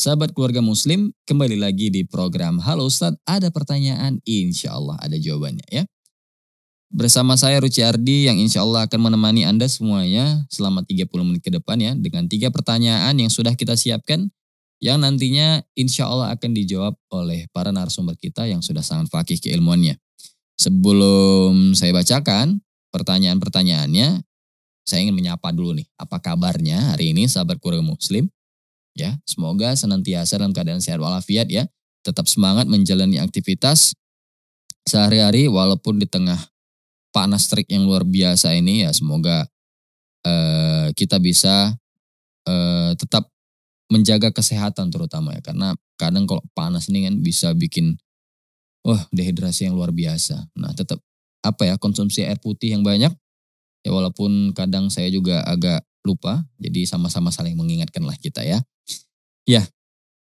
Sahabat keluarga muslim, kembali lagi di program Halo Ustadz, ada pertanyaan, insya Allah ada jawabannya ya. Bersama saya Ruci Ardi yang insya Allah akan menemani Anda semuanya selama 30 menit ke depan ya. Dengan tiga pertanyaan yang sudah kita siapkan, yang nantinya insya Allah akan dijawab oleh para narasumber kita yang sudah sangat fakih keilmuannya. Sebelum saya bacakan pertanyaan-pertanyaannya, saya ingin menyapa dulu nih, apa kabarnya hari ini sahabat keluarga muslim? Ya, semoga senantiasa dalam keadaan sehat walafiat ya. Tetap semangat menjalani aktivitas sehari-hari walaupun di tengah panas terik yang luar biasa ini ya semoga eh, kita bisa eh, tetap menjaga kesehatan terutama ya karena kadang kalau panas ini kan bisa bikin wah oh, dehidrasi yang luar biasa. Nah, tetap apa ya konsumsi air putih yang banyak ya walaupun kadang saya juga agak lupa jadi sama-sama saling mengingatkan lah kita ya Ya,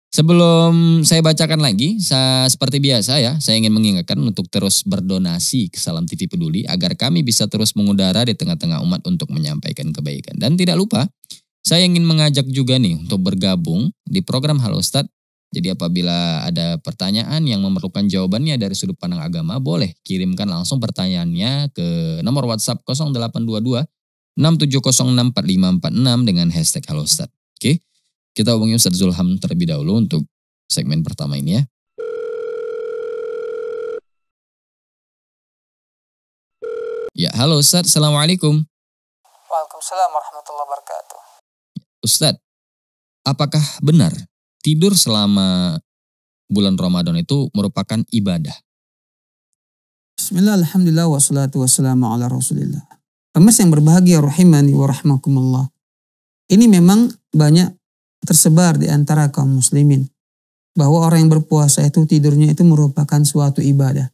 Sebelum saya bacakan lagi, saya, seperti biasa ya, saya ingin mengingatkan untuk terus berdonasi ke Salam TV Peduli agar kami bisa terus mengudara di tengah-tengah umat untuk menyampaikan kebaikan. Dan tidak lupa, saya ingin mengajak juga nih untuk bergabung di program Halo Ustad. Jadi apabila ada pertanyaan yang memerlukan jawabannya dari sudut pandang agama, boleh kirimkan langsung pertanyaannya ke nomor WhatsApp 0822 67064546 dengan hashtag Halo Ustad. Oke, kita hubungi Ustaz Zulham terlebih dahulu untuk segmen pertama ini ya. Ya, halo Ustaz, Assalamualaikum. Waalaikumsalam warahmatullahi wabarakatuh. Ustaz, apakah benar tidur selama bulan Ramadan itu merupakan ibadah? Bismillah, alhamdulillah, wassalatu wassalamu ala rasulillah. Pemirsa yang berbahagia rahimani wa rahmakumullah. Ini memang banyak tersebar di antara kaum muslimin. Bahwa orang yang berpuasa itu tidurnya itu merupakan suatu ibadah.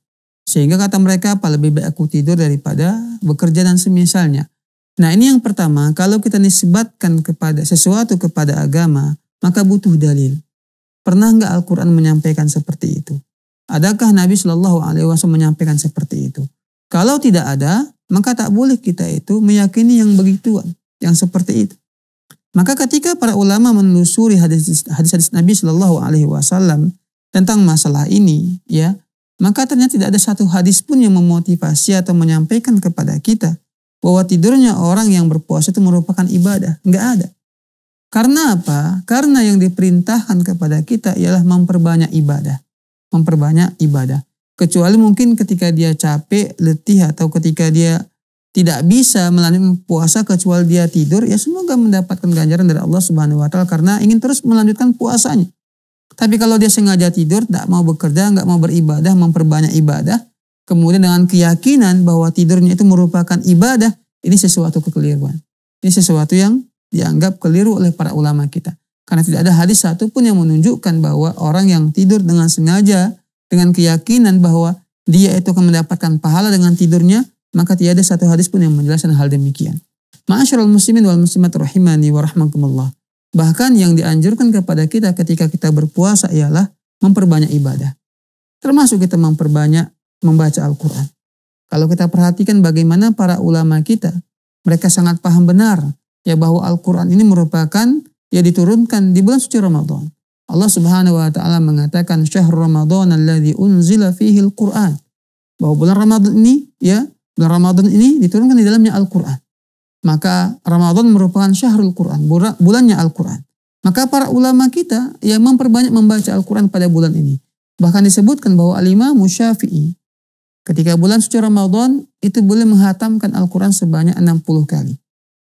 Sehingga kata mereka, apa lebih baik aku tidur daripada bekerja dan semisalnya. Nah ini yang pertama, kalau kita nisbatkan kepada sesuatu kepada agama, maka butuh dalil. Pernah nggak Al-Quran menyampaikan seperti itu? Adakah Nabi Shallallahu Alaihi Wasallam menyampaikan seperti itu? Kalau tidak ada, maka tak boleh kita itu meyakini yang begituan, yang seperti itu. Maka ketika para ulama menelusuri hadis-hadis Nabi Shallallahu Alaihi Wasallam tentang masalah ini, ya, maka ternyata tidak ada satu hadis pun yang memotivasi atau menyampaikan kepada kita bahwa tidurnya orang yang berpuasa itu merupakan ibadah. Enggak ada. Karena apa? Karena yang diperintahkan kepada kita ialah memperbanyak ibadah. Memperbanyak ibadah. Kecuali mungkin ketika dia capek, letih, atau ketika dia tidak bisa melanjutkan puasa kecuali dia tidur, ya semoga mendapatkan ganjaran dari Allah Subhanahu wa taala karena ingin terus melanjutkan puasanya. Tapi kalau dia sengaja tidur, tidak mau bekerja, nggak mau beribadah, memperbanyak ibadah, kemudian dengan keyakinan bahwa tidurnya itu merupakan ibadah, ini sesuatu kekeliruan. Ini sesuatu yang dianggap keliru oleh para ulama kita. Karena tidak ada hadis satupun yang menunjukkan bahwa orang yang tidur dengan sengaja, dengan keyakinan bahwa dia itu akan mendapatkan pahala dengan tidurnya, maka tiada satu hadis pun yang menjelaskan hal demikian. Ma'asyiral muslimin wal muslimat rahimani wa rahmakumullah. Bahkan yang dianjurkan kepada kita ketika kita berpuasa ialah memperbanyak ibadah. Termasuk kita memperbanyak membaca Al-Quran. Kalau kita perhatikan bagaimana para ulama kita, mereka sangat paham benar ya bahwa Al-Quran ini merupakan ya diturunkan di bulan suci Ramadan. Allah Subhanahu wa taala mengatakan syahr ramadan alladzi unzila fihi al-Qur'an. Bahwa bulan Ramadan ini ya dan Ramadan ini diturunkan di dalamnya Al-Quran. Maka Ramadan merupakan syahrul Quran, bulannya Al-Quran. Maka para ulama kita yang memperbanyak membaca Al-Quran pada bulan ini. Bahkan disebutkan bahwa alimah musyafi'i. Ketika bulan suci Ramadan, itu boleh menghatamkan Al-Quran sebanyak 60 kali.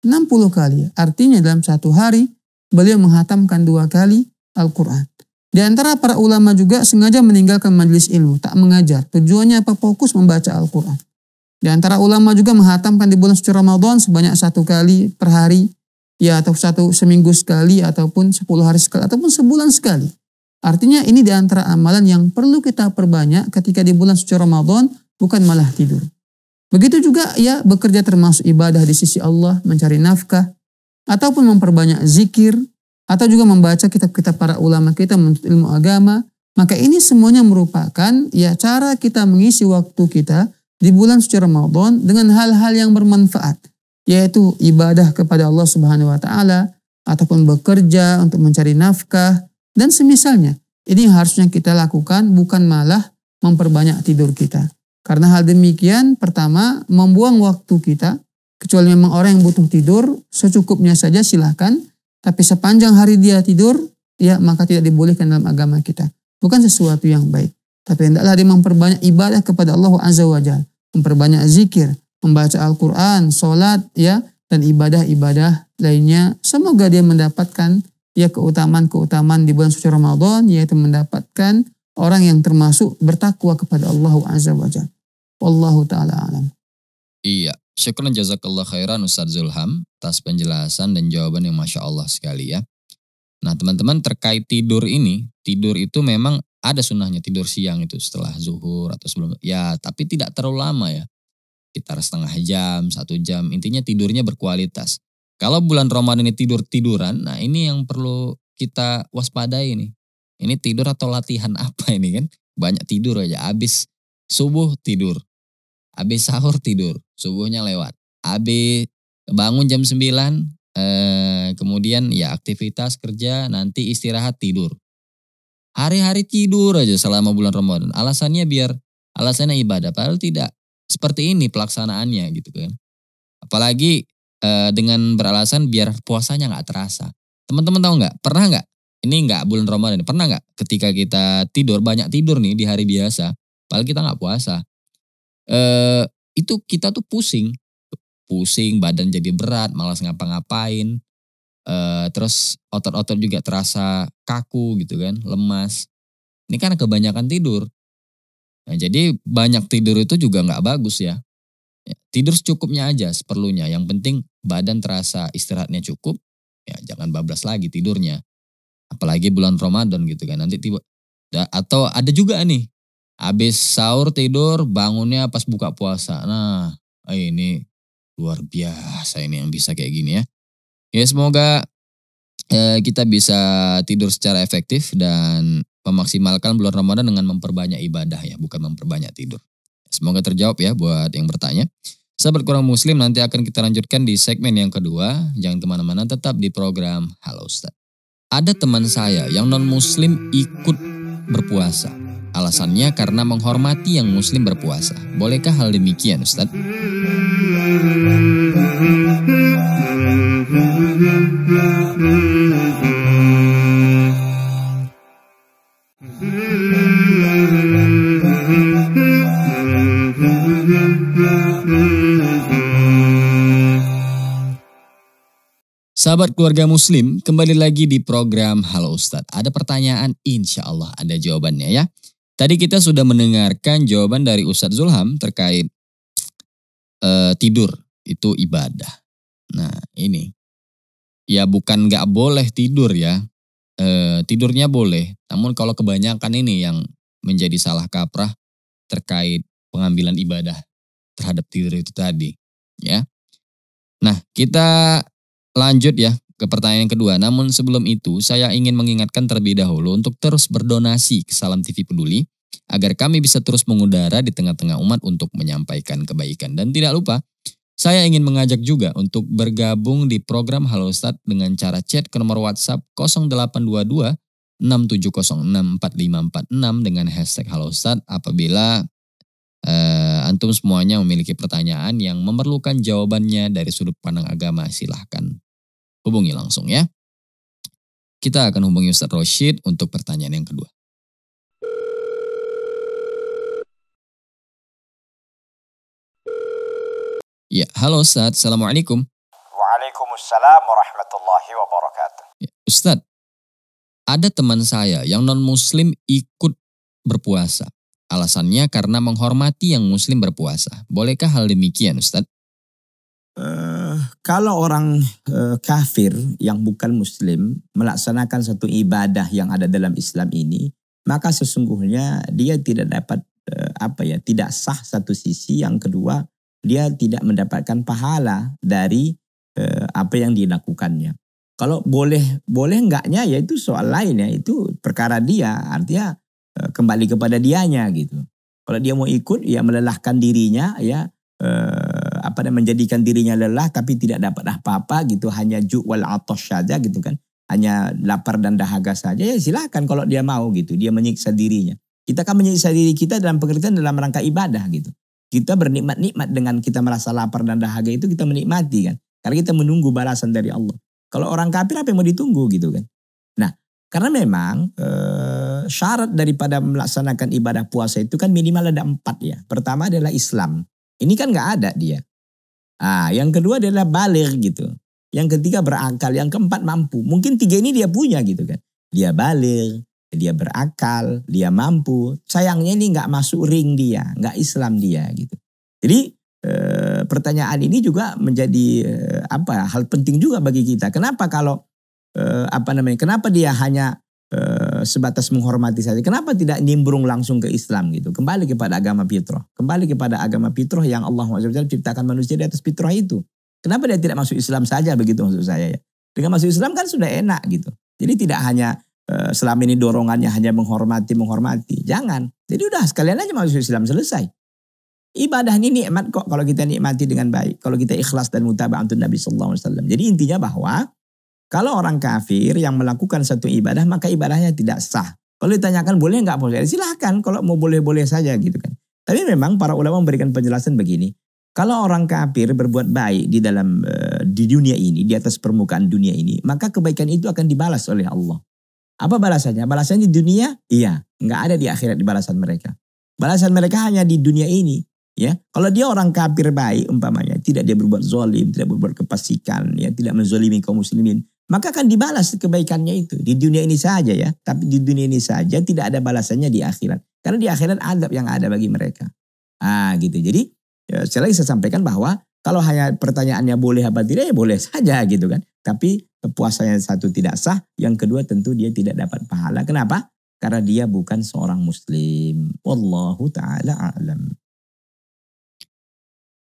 60 kali, artinya dalam satu hari, beliau menghatamkan dua kali Al-Quran. Di antara para ulama juga sengaja meninggalkan majelis ilmu, tak mengajar. Tujuannya apa? Fokus membaca Al-Quran. Di antara ulama juga menghatamkan di bulan suci Ramadan sebanyak satu kali per hari, ya atau satu seminggu sekali, ataupun sepuluh hari sekali, ataupun sebulan sekali. Artinya ini di antara amalan yang perlu kita perbanyak ketika di bulan suci Ramadan, bukan malah tidur. Begitu juga ya bekerja termasuk ibadah di sisi Allah, mencari nafkah, ataupun memperbanyak zikir, atau juga membaca kitab-kitab para ulama kita menuntut ilmu agama, maka ini semuanya merupakan ya cara kita mengisi waktu kita di bulan suci Ramadan dengan hal-hal yang bermanfaat, yaitu ibadah kepada Allah Subhanahu wa taala ataupun bekerja untuk mencari nafkah dan semisalnya. Ini harusnya kita lakukan bukan malah memperbanyak tidur kita. Karena hal demikian pertama membuang waktu kita kecuali memang orang yang butuh tidur secukupnya saja silahkan tapi sepanjang hari dia tidur ya maka tidak dibolehkan dalam agama kita bukan sesuatu yang baik tapi hendaklah dia memperbanyak ibadah kepada Allah Azza wa Jal. Memperbanyak zikir, membaca Al-Quran, sholat, ya, dan ibadah-ibadah lainnya. Semoga dia mendapatkan ya keutamaan-keutamaan di bulan suci Ramadan, yaitu mendapatkan orang yang termasuk bertakwa kepada Allah Azza wa Jal. Wallahu ta'ala alam. Iya, syukuran jazakallah khairan Ustaz Zulham atas penjelasan dan jawaban yang Masya Allah sekali ya. Nah teman-teman terkait tidur ini, tidur itu memang ada sunnahnya tidur siang itu setelah zuhur atau sebelum ya tapi tidak terlalu lama ya sekitar setengah jam satu jam intinya tidurnya berkualitas kalau bulan Ramadan ini tidur tiduran nah ini yang perlu kita waspadai nih ini tidur atau latihan apa ini kan banyak tidur aja abis subuh tidur abis sahur tidur subuhnya lewat abis bangun jam 9 eh, kemudian ya aktivitas kerja nanti istirahat tidur Hari-hari tidur aja selama bulan Ramadan. Alasannya biar alasannya ibadah padahal tidak seperti ini pelaksanaannya gitu kan. Apalagi e, dengan beralasan biar puasanya nggak terasa. Teman-teman tahu nggak? Pernah nggak? Ini nggak bulan Ramadan. Pernah nggak? Ketika kita tidur banyak tidur nih di hari biasa, padahal kita nggak puasa. Eh, itu kita tuh pusing, pusing, badan jadi berat, malas ngapa-ngapain, Eh, terus otot-otot juga terasa kaku gitu kan, lemas. Ini karena kebanyakan tidur. Nah, jadi banyak tidur itu juga nggak bagus ya. ya. Tidur secukupnya aja, seperlunya. Yang penting badan terasa istirahatnya cukup, ya jangan bablas lagi tidurnya. Apalagi bulan Ramadan gitu kan, nanti tiba. Atau ada juga nih, habis sahur tidur, bangunnya pas buka puasa. Nah, ini luar biasa ini yang bisa kayak gini ya. Ya semoga eh, kita bisa tidur secara efektif dan memaksimalkan bulan Ramadan dengan memperbanyak ibadah ya, bukan memperbanyak tidur. Semoga terjawab ya buat yang bertanya. Sahabat kurang muslim nanti akan kita lanjutkan di segmen yang kedua. Jangan kemana-mana tetap di program Halo Ustaz. Ada teman saya yang non muslim ikut berpuasa. Alasannya karena menghormati yang muslim berpuasa. Bolehkah hal demikian Ustaz? Sahabat keluarga muslim, kembali lagi di program Halo Ustadz. Ada pertanyaan, insya Allah ada jawabannya ya. Tadi kita sudah mendengarkan jawaban dari Ustadz Zulham terkait uh, tidur, itu ibadah. Nah ini, ya bukan nggak boleh tidur ya. E, tidurnya boleh, namun kalau kebanyakan ini yang menjadi salah kaprah terkait pengambilan ibadah terhadap tidur itu tadi, ya. Nah, kita lanjut ya ke pertanyaan kedua. Namun sebelum itu, saya ingin mengingatkan terlebih dahulu untuk terus berdonasi ke Salam TV Peduli agar kami bisa terus mengudara di tengah-tengah umat untuk menyampaikan kebaikan. Dan tidak lupa, saya ingin mengajak juga untuk bergabung di program Halo Ustadz dengan cara chat ke nomor WhatsApp 0822 67064546 dengan hashtag Halo Ustadz apabila uh, antum semuanya memiliki pertanyaan yang memerlukan jawabannya dari sudut pandang agama silahkan hubungi langsung ya. Kita akan hubungi Ustadz Roshid untuk pertanyaan yang kedua. Ya, halo Ustaz, Assalamualaikum. Waalaikumsalam warahmatullahi wabarakatuh. Ya, Ustaz, ada teman saya yang non-muslim ikut berpuasa. Alasannya karena menghormati yang muslim berpuasa. Bolehkah hal demikian Ustaz? Uh, eh, kalau orang uh, kafir yang bukan muslim melaksanakan satu ibadah yang ada dalam Islam ini, maka sesungguhnya dia tidak dapat eh, apa ya, tidak sah satu sisi, yang kedua dia tidak mendapatkan pahala dari eh, apa yang dilakukannya. Kalau boleh boleh enggaknya ya itu soal lain ya itu perkara dia artinya eh, kembali kepada dianya gitu. Kalau dia mau ikut ya melelahkan dirinya ya eh, apa namanya menjadikan dirinya lelah tapi tidak dapat apa-apa gitu hanya ju wal atosh saja gitu kan hanya lapar dan dahaga saja ya silahkan kalau dia mau gitu dia menyiksa dirinya kita kan menyiksa diri kita dalam pekerjaan dalam rangka ibadah gitu kita bernikmat-nikmat dengan kita merasa lapar dan dahaga itu kita menikmati kan. Karena kita menunggu balasan dari Allah. Kalau orang kafir apa yang mau ditunggu gitu kan. Nah karena memang e, syarat daripada melaksanakan ibadah puasa itu kan minimal ada empat ya. Pertama adalah Islam. Ini kan nggak ada dia. Ah, yang kedua adalah balik gitu. Yang ketiga berakal, yang keempat mampu. Mungkin tiga ini dia punya gitu kan. Dia balik, dia berakal, dia mampu. Sayangnya ini nggak masuk ring dia, nggak Islam dia gitu. Jadi e, pertanyaan ini juga menjadi e, apa hal penting juga bagi kita. Kenapa kalau e, apa namanya? Kenapa dia hanya e, sebatas menghormati saja? Kenapa tidak nimbrung langsung ke Islam gitu? Kembali kepada agama fitrah, kembali kepada agama fitrah yang Allah SWT ciptakan manusia di atas fitrah itu. Kenapa dia tidak masuk Islam saja begitu maksud saya ya? Dengan masuk Islam kan sudah enak gitu. Jadi tidak hanya Eh, selama ini dorongannya hanya menghormati menghormati. Jangan. Jadi udah sekalian aja masuk Islam selesai. Ibadah ini nikmat kok kalau kita nikmati dengan baik, kalau kita ikhlas dan mutabah untuk Nabi sallallahu alaihi wasallam. Jadi intinya bahwa kalau orang kafir yang melakukan satu ibadah maka ibadahnya tidak sah. Kalau ditanyakan boleh nggak boleh, ya, silahkan kalau mau boleh-boleh saja gitu kan. Tapi memang para ulama memberikan penjelasan begini. Kalau orang kafir berbuat baik di dalam eh, di dunia ini, di atas permukaan dunia ini, maka kebaikan itu akan dibalas oleh Allah. Apa balasannya? Balasannya di dunia? Iya, nggak ada di akhirat di balasan mereka. Balasan mereka hanya di dunia ini. Ya, kalau dia orang kafir baik umpamanya, tidak dia berbuat zolim, tidak berbuat kepasikan, ya, tidak menzolimi kaum muslimin, maka akan dibalas kebaikannya itu di dunia ini saja ya. Tapi di dunia ini saja tidak ada balasannya di akhirat, karena di akhirat adab yang ada bagi mereka. Ah, gitu. Jadi, ya, sekali lagi saya sampaikan bahwa kalau hanya pertanyaannya boleh apa tidak ya boleh saja gitu kan. Tapi yang satu tidak sah, yang kedua tentu dia tidak dapat pahala. Kenapa? Karena dia bukan seorang muslim. Wallahu taala alam.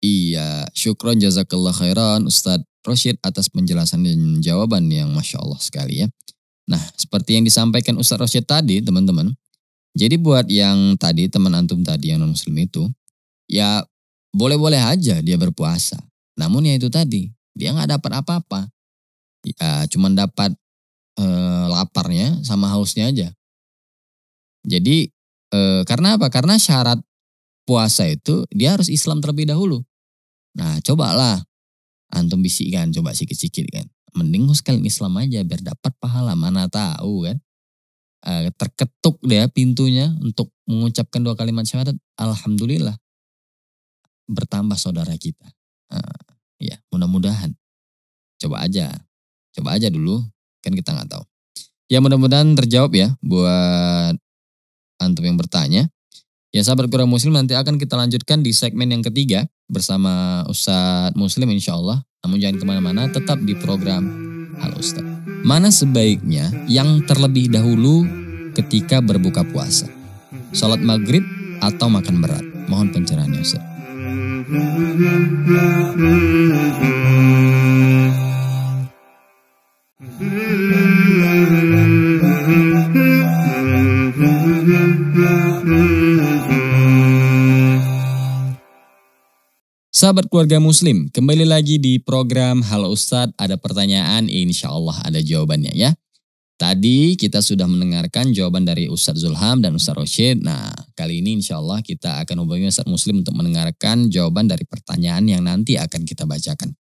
Iya, syukron jazakallah khairan Ustadz Rosyid atas penjelasan dan jawaban yang Masya Allah sekali ya. Nah, seperti yang disampaikan Ustadz Rosyid tadi teman-teman, jadi buat yang tadi teman antum tadi yang non-muslim itu, ya boleh-boleh aja dia berpuasa. Namun ya itu tadi, dia nggak dapat apa-apa. Ya, cuman dapat e, laparnya sama hausnya aja. Jadi e, karena apa? Karena syarat puasa itu dia harus Islam terlebih dahulu. Nah, cobalah antum bisikan, coba sikit-sikit kan. Mending sekalian Islam aja biar dapat pahala, mana tahu kan. E, terketuk deh pintunya untuk mengucapkan dua kalimat syahadat, alhamdulillah bertambah saudara kita. Nah, ya, mudah-mudahan. Coba aja Coba aja dulu, kan kita nggak tahu. Ya mudah-mudahan terjawab ya buat antum yang bertanya. Ya sahabat kurang muslim nanti akan kita lanjutkan di segmen yang ketiga bersama Ustadz Muslim insya Allah. Namun jangan kemana-mana, tetap di program Halo Ustadz. Mana sebaiknya yang terlebih dahulu ketika berbuka puasa? Sholat maghrib atau makan berat? Mohon pencerahannya Ustadz. Sahabat keluarga muslim, kembali lagi di program Halo Ustadz, ada pertanyaan, insya Allah ada jawabannya ya. Tadi kita sudah mendengarkan jawaban dari Ustadz Zulham dan Ustadz Roshid. Nah, kali ini insya Allah kita akan hubungi Ustadz Muslim untuk mendengarkan jawaban dari pertanyaan yang nanti akan kita bacakan.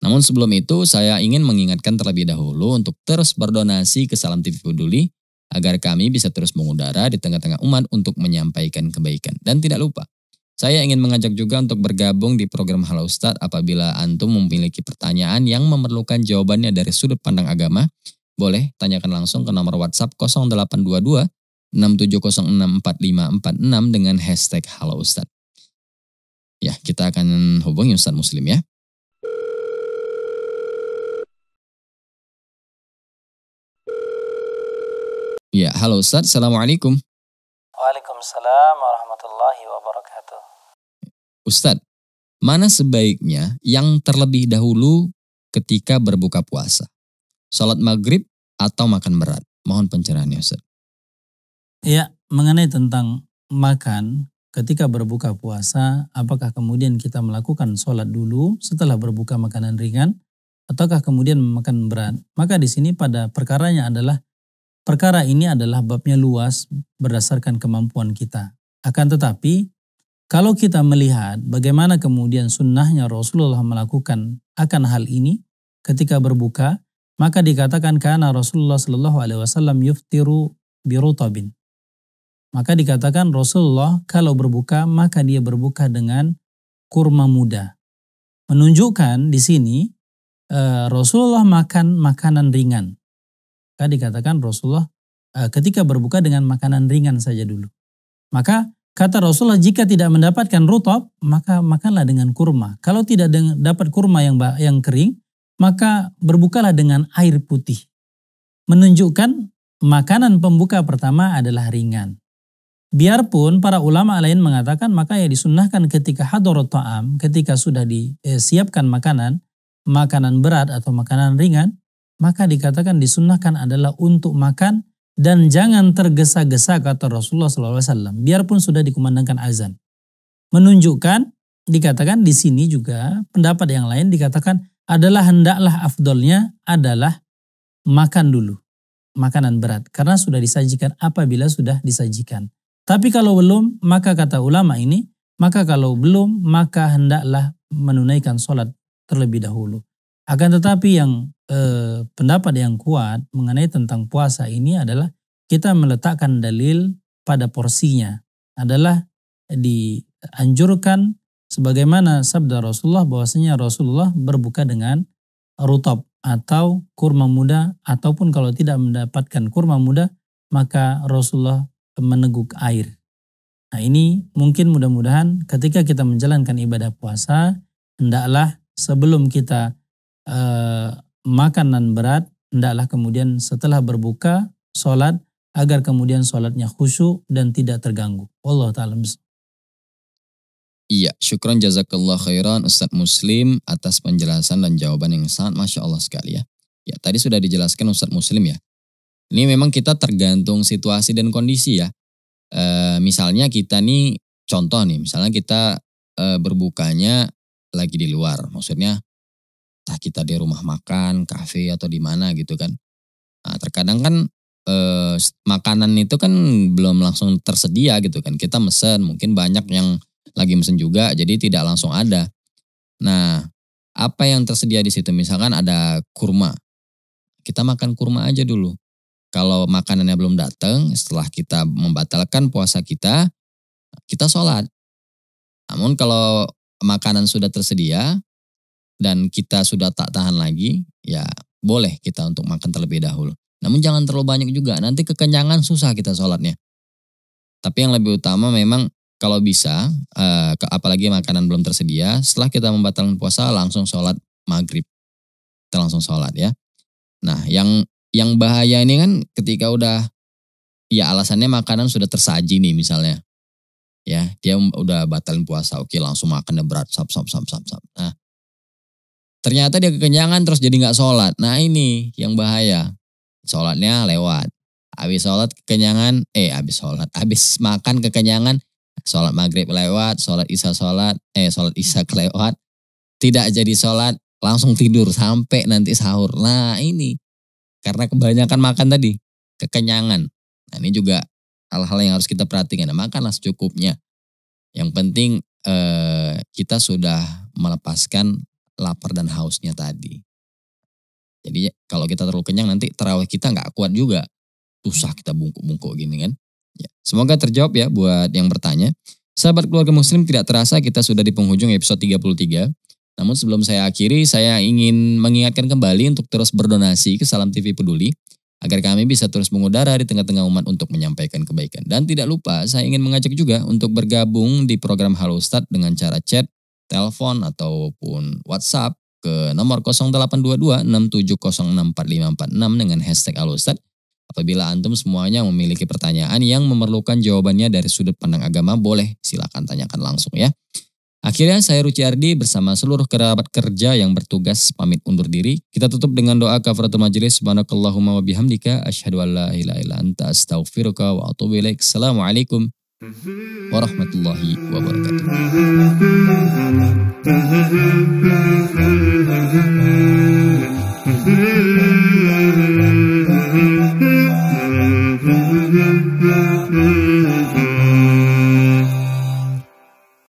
Namun sebelum itu, saya ingin mengingatkan terlebih dahulu untuk terus berdonasi ke Salam TV Peduli agar kami bisa terus mengudara di tengah-tengah umat untuk menyampaikan kebaikan. Dan tidak lupa, saya ingin mengajak juga untuk bergabung di program Halo Ustadz apabila Antum memiliki pertanyaan yang memerlukan jawabannya dari sudut pandang agama, boleh tanyakan langsung ke nomor WhatsApp 0822 67064546 dengan hashtag Halo Ustadz. Ya, kita akan hubungi Ustadz Muslim ya. Ya, halo Ustaz. Assalamualaikum. Waalaikumsalam warahmatullahi wabarakatuh. Ustaz, mana sebaiknya yang terlebih dahulu ketika berbuka puasa? Salat maghrib atau makan berat? Mohon pencerahannya Ustaz. Ya, mengenai tentang makan, ketika berbuka puasa, apakah kemudian kita melakukan sholat dulu setelah berbuka makanan ringan? Ataukah kemudian makan berat? Maka di sini pada perkaranya adalah Perkara ini adalah babnya luas berdasarkan kemampuan kita. Akan tetapi, kalau kita melihat bagaimana kemudian sunnahnya Rasulullah melakukan akan hal ini ketika berbuka, maka dikatakan karena Rasulullah Shallallahu Alaihi Wasallam yuftiru birutabin. Maka dikatakan Rasulullah kalau berbuka maka dia berbuka dengan kurma muda. Menunjukkan di sini eh, Rasulullah makan makanan ringan maka dikatakan Rasulullah eh, ketika berbuka dengan makanan ringan saja dulu. Maka kata Rasulullah jika tidak mendapatkan rutop maka makanlah dengan kurma. Kalau tidak dapat kurma yang yang kering maka berbukalah dengan air putih. Menunjukkan makanan pembuka pertama adalah ringan. Biarpun para ulama lain mengatakan maka ya disunnahkan ketika hadur ta'am, ketika sudah disiapkan eh, makanan, makanan berat atau makanan ringan, maka dikatakan disunahkan adalah untuk makan dan jangan tergesa-gesa kata Rasulullah SAW. Biarpun sudah dikumandangkan azan. Menunjukkan, dikatakan di sini juga pendapat yang lain dikatakan adalah hendaklah afdolnya adalah makan dulu. Makanan berat. Karena sudah disajikan apabila sudah disajikan. Tapi kalau belum, maka kata ulama ini, maka kalau belum, maka hendaklah menunaikan sholat terlebih dahulu. Akan tetapi yang eh, pendapat yang kuat mengenai tentang puasa ini adalah kita meletakkan dalil pada porsinya adalah dianjurkan sebagaimana sabda Rasulullah bahwasanya Rasulullah berbuka dengan rutab atau kurma muda ataupun kalau tidak mendapatkan kurma muda maka Rasulullah meneguk air. Nah ini mungkin mudah-mudahan ketika kita menjalankan ibadah puasa hendaklah sebelum kita eh, makanan berat, hendaklah kemudian setelah berbuka, sholat, agar kemudian sholatnya khusyuk dan tidak terganggu. Allah Ta'ala Iya, syukron jazakallah khairan Ustadz Muslim atas penjelasan dan jawaban yang sangat Masya Allah sekali ya. Ya, tadi sudah dijelaskan Ustadz Muslim ya. Ini memang kita tergantung situasi dan kondisi ya. E, misalnya kita nih, contoh nih, misalnya kita e, berbukanya lagi di luar. Maksudnya entah kita di rumah makan, kafe atau di mana gitu kan. Nah, terkadang kan eh, makanan itu kan belum langsung tersedia gitu kan. Kita mesen, mungkin banyak yang lagi mesen juga, jadi tidak langsung ada. Nah, apa yang tersedia di situ? Misalkan ada kurma. Kita makan kurma aja dulu. Kalau makanannya belum datang, setelah kita membatalkan puasa kita, kita sholat. Namun kalau makanan sudah tersedia, dan kita sudah tak tahan lagi, ya boleh kita untuk makan terlebih dahulu. Namun jangan terlalu banyak juga, nanti kekenyangan susah kita sholatnya. Tapi yang lebih utama memang kalau bisa, eh, apalagi makanan belum tersedia, setelah kita membatalkan puasa langsung sholat maghrib. Kita langsung sholat ya. Nah yang yang bahaya ini kan ketika udah, ya alasannya makanan sudah tersaji nih misalnya. Ya, dia udah batalin puasa, oke langsung makan berat, sap, sap, sap, sap, sap. Nah, Ternyata dia kekenyangan terus jadi nggak sholat. Nah ini yang bahaya. Sholatnya lewat. Habis sholat kekenyangan, eh habis sholat, habis makan kekenyangan, sholat maghrib lewat, sholat isya sholat, eh sholat isya lewat. Tidak jadi sholat, langsung tidur sampai nanti sahur. Nah ini karena kebanyakan makan tadi, kekenyangan. Nah ini juga hal-hal yang harus kita perhatikan. Nah, makanlah secukupnya. Yang penting eh, kita sudah melepaskan lapar dan hausnya tadi. Jadi kalau kita terlalu kenyang nanti terawih kita nggak kuat juga. Susah kita bungkuk-bungkuk gini kan. Ya. Semoga terjawab ya buat yang bertanya. Sahabat keluarga muslim tidak terasa kita sudah di penghujung episode 33. Namun sebelum saya akhiri, saya ingin mengingatkan kembali untuk terus berdonasi ke Salam TV Peduli agar kami bisa terus mengudara di tengah-tengah umat untuk menyampaikan kebaikan. Dan tidak lupa, saya ingin mengajak juga untuk bergabung di program Halo Ustadz dengan cara chat telepon ataupun WhatsApp ke nomor 0822 dengan hashtag Alustad. Apabila antum semuanya memiliki pertanyaan yang memerlukan jawabannya dari sudut pandang agama, boleh silakan tanyakan langsung ya. Akhirnya saya Ruciardi bersama seluruh kerabat kerja yang bertugas pamit undur diri. Kita tutup dengan doa kafaratul majelis. Subhanakallahumma wa bihamdika asyhadu an la ilaha illa anta astaghfiruka wa atubu ilaik. Assalamualaikum ورحمة الله وبركاته